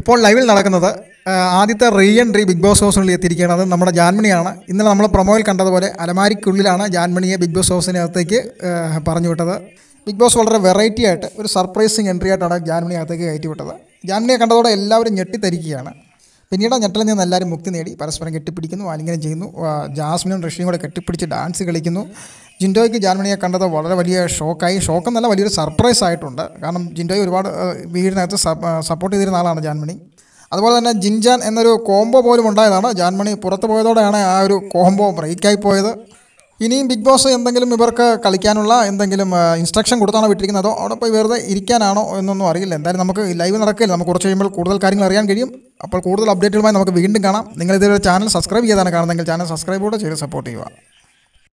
ഇപ്പോൾ ലൈവിൽ നടക്കുന്നത് ആദ്യത്തെ റീ എൻട്രി ബിഗ് ബോസ് ഹൗസിനുള്ളിൽ എത്തിയിരിക്കുന്നത് നമ്മുടെ ജാൻമണിയാണ് ഇന്നലെ നമ്മൾ പ്രൊമോയിൽ കണ്ടതുപോലെ അലമാരിക്കുള്ളിലാണ് ജാൻമണിയെ ബിഗ് ബോസ് ഹൗസിനകത്തേക്ക് പറഞ്ഞു വിട്ടത് ബിഗ് ബോസ് വളരെ വെറൈറ്റി ആയിട്ട് ഒരു സർപ്രൈസിങ് എൻട്രി ആയിട്ടാണ് ജാൻമണി അകത്തേക്ക് കയറ്റി വിട്ടത് ജാൻമണിയെ കണ്ടതോടെ എല്ലാവരും ഞെട്ടിത്തരിക്കുകയാണ് പിന്നീട് ഞെട്ടലിൽ നിന്ന് എല്ലാവരും മുക്തി നേടി പരസ്പരം കെട്ടിപ്പിടിക്കുന്നു ആലിംഗനം ചെയ്യുന്നു ജാസ്മിനും റഷ്യയും കൂടെ കെട്ടിപ്പിടിച്ച് ഡാൻസ് കളിക്കുന്നു ജിൻഡോയ്ക്ക് ജാൻമണിയെ കണ്ടത് വളരെ വലിയ ഷോക്കായി ഷോക്ക് എന്നല്ല വലിയൊരു സർപ്രൈസ് ആയിട്ടുണ്ട് കാരണം ജിൻഡോയ് ഒരുപാട് വീടിനകത്ത് സപ്പോർട്ട് ചെയ്തിരുന്ന ആളാണ് ജാൻമണി അതുപോലെ തന്നെ ജിൻജാൻ എന്നൊരു കോംബോ പോലും ഉണ്ടായതാണ് ജാൻമണി പുറത്തു പോയതോടെയാണ് ആ ഒരു കോംബോ ബ്രേക്കായി പോയത് ഇനിയും ബിഗ് ബോസ് എന്തെങ്കിലും ഇവർക്ക് കളിക്കാനുള്ള എന്തെങ്കിലും ഇൻസ്ട്രക്ഷൻ കൊടുത്താണോ വിട്ടിരിക്കുന്നത് അതോ അവിടെ പോയി വെറുതെ ഇരിക്കാനാണോ എന്നൊന്നും അറിയില്ല എന്തായാലും നമുക്ക് ലൈവ് നടക്കില്ല നമുക്ക് കുറച്ച് കഴിയുമ്പോൾ കൂടുതൽ കാര്യങ്ങൾ അറിയാൻ കഴിയും അപ്പോൾ കൂടുതൽ അപ്ഡേറ്റുകളുമായി നമുക്ക് വീണ്ടും കാണാം നിങ്ങൾ ഇതുവരെ ചാനൽ സബ്സ്ക്രൈബ് ചെയ്താണ് കാണുന്നതെങ്കിൽ ചാനൽ സബ്സ്ക്രൈബ് കൂടെ ചെയ്ത് സപ്പോർട്ട് ചെയ്യുക